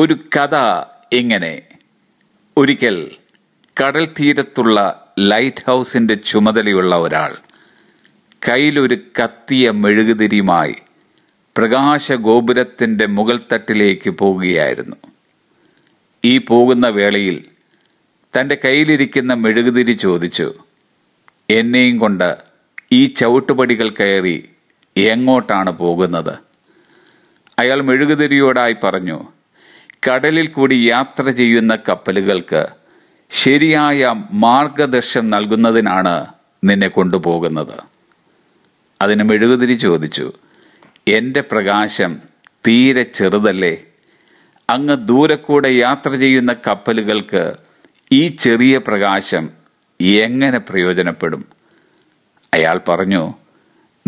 ഒരു കഥ ഇങ്ങനെ ഒരിക്കൽ കടൽ തീരത്തുള്ള ലൈറ്റ് ഹൗസിന്റെ ചുമതലയുള്ള ഒരാൾ കയ്യിലൊരു കത്തിയ മെഴുകുതിരിയുമായി ഗോപുരത്തിൻ്റെ മുകൾ തട്ടിലേക്ക് പോകുകയായിരുന്നു ഈ പോകുന്ന വേളയിൽ തൻ്റെ കയ്യിലിരിക്കുന്ന മെഴുകുതിരി ചോദിച്ചു എന്നെയും കൊണ്ട് ഈ ചവിട്ടുപടികൾ കയറി എങ്ങോട്ടാണ് പോകുന്നത് അയാൾ മെഴുകുതിരിയോടായി പറഞ്ഞു കടലിൽ കൂടി യാത്ര ചെയ്യുന്ന കപ്പലുകൾക്ക് ശരിയായ മാർഗദർശം നൽകുന്നതിനാണ് നിന്നെ കൊണ്ടുപോകുന്നത് അതിന് മെഴുകുതിരി ചോദിച്ചു എൻ്റെ പ്രകാശം തീരെ ചെറുതല്ലേ അങ്ങ് ദൂരെ കൂടെ യാത്ര ചെയ്യുന്ന കപ്പലുകൾക്ക് ഈ ചെറിയ പ്രകാശം എങ്ങനെ പ്രയോജനപ്പെടും അയാൾ പറഞ്ഞു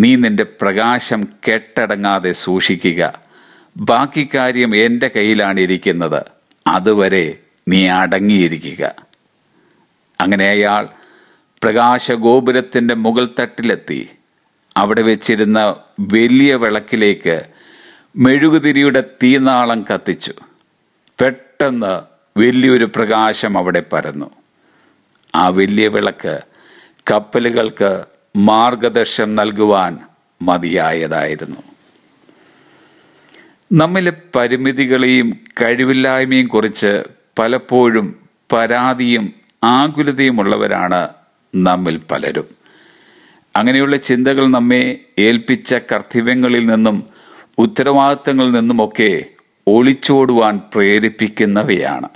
നീ നിന്റെ പ്രകാശം കെട്ടടങ്ങാതെ സൂക്ഷിക്കുക ബാക്കി കാര്യം എൻ്റെ കയ്യിലാണ് ഇരിക്കുന്നത് അതുവരെ നീ അടങ്ങിയിരിക്കുക അങ്ങനെ അയാൾ പ്രകാശഗോപുരത്തിൻ്റെ മുകൾ തട്ടിലെത്തി അവിടെ വെച്ചിരുന്ന വലിയ വിളക്കിലേക്ക് മെഴുകുതിരിയുടെ തീനാളം കത്തിച്ചു പെട്ടെന്ന് വലിയൊരു പ്രകാശം അവിടെ പരന്നു ആ വലിയ വിളക്ക് കപ്പലുകൾക്ക് മാർഗദർശം നൽകുവാൻ മതിയായതായിരുന്നു നമ്മിലെ പരിമിതികളെയും കഴിവില്ലായ്മയും കുറിച്ച് പലപ്പോഴും പരാതിയും ആകുലതയുമുള്ളവരാണ് നമ്മിൽ പലരും അങ്ങനെയുള്ള ചിന്തകൾ നമ്മെ ഏൽപ്പിച്ച കർത്തവ്യങ്ങളിൽ നിന്നും ഉത്തരവാദിത്തങ്ങളിൽ നിന്നുമൊക്കെ ഒളിച്ചോടുവാൻ പ്രേരിപ്പിക്കുന്നവയാണ്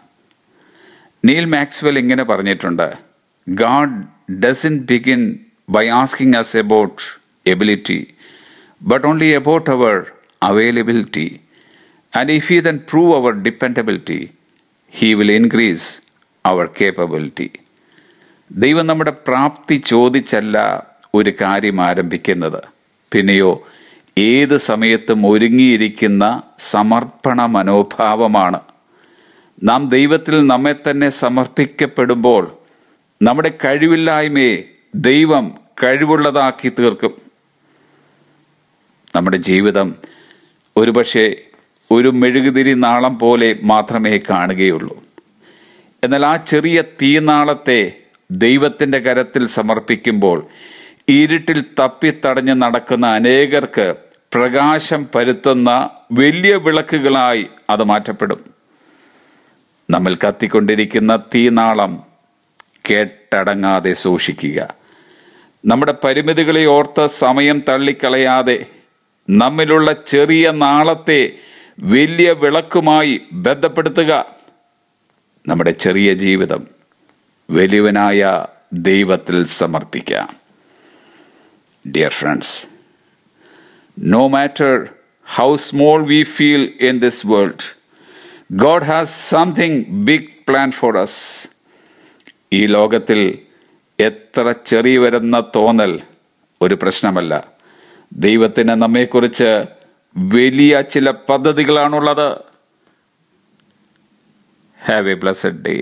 നീൽ മാക്സ്വെൽ ഇങ്ങനെ പറഞ്ഞിട്ടുണ്ട് God doesn't begin by asking us about ability but only about our availability And if he then prove our dependability, He will increase our capability. ദൈവം നമ്മുടെ പ്രാപ്തി ചോദിച്ചല്ല ഒരു കാര്യം ആരംഭിക്കുന്നത് പിന്നെയോ ഏത് സമയത്തും ഒരുങ്ങിയിരിക്കുന്ന സമർപ്പണ മനോഭാവമാണ് നാം ദൈവത്തിൽ നമ്മെ തന്നെ സമർപ്പിക്കപ്പെടുമ്പോൾ നമ്മുടെ കഴിവില്ലായ്മയെ ദൈവം കഴിവുള്ളതാക്കി തീർക്കും നമ്മുടെ ജീവിതം ഒരുപക്ഷേ ഒരു മെഴുകുതിരി നാളം പോലെ മാത്രമേ കാണുകയുള്ളൂ എന്നാൽ ആ ചെറിയ തീനാളത്തെ ദൈവത്തിൻ്റെ കരത്തിൽ സമർപ്പിക്കുമ്പോൾ ഇരുട്ടിൽ തപ്പിത്തടഞ്ഞ് നടക്കുന്ന അനേകർക്ക് പ്രകാശം പരുത്തുന്ന വലിയ വിളക്കുകളായി അത് മാറ്റപ്പെടും നമ്മൾ കത്തിക്കൊണ്ടിരിക്കുന്ന തീനാളം കേട്ടടങ്ങാതെ സൂക്ഷിക്കുക നമ്മുടെ പരിമിതികളെ ഓർത്ത് സമയം തള്ളിക്കളയാതെ നമ്മിലുള്ള ചെറിയ നാളത്തെ വലിയ വിളക്കുമായി ബന്ധപ്പെടുത്തുക നമ്മുടെ ചെറിയ ജീവിതം വലിയവനായ ദൈവത്തിൽ സമർപ്പിക്കാം dear friends no matter how small we feel in this world God has something big plan for us ഈ ലോകത്തിൽ എത്ര ചെറിയ വരുന്ന തോന്നൽ ഒരു പ്രശ്നമല്ല ദൈവത്തിന് നമ്മെക്കുറിച്ച് വലിയ ചില പദ്ധതികളാണുള്ളത് ഹാവ് എ ബ്ലസ്ഡ് ഡേ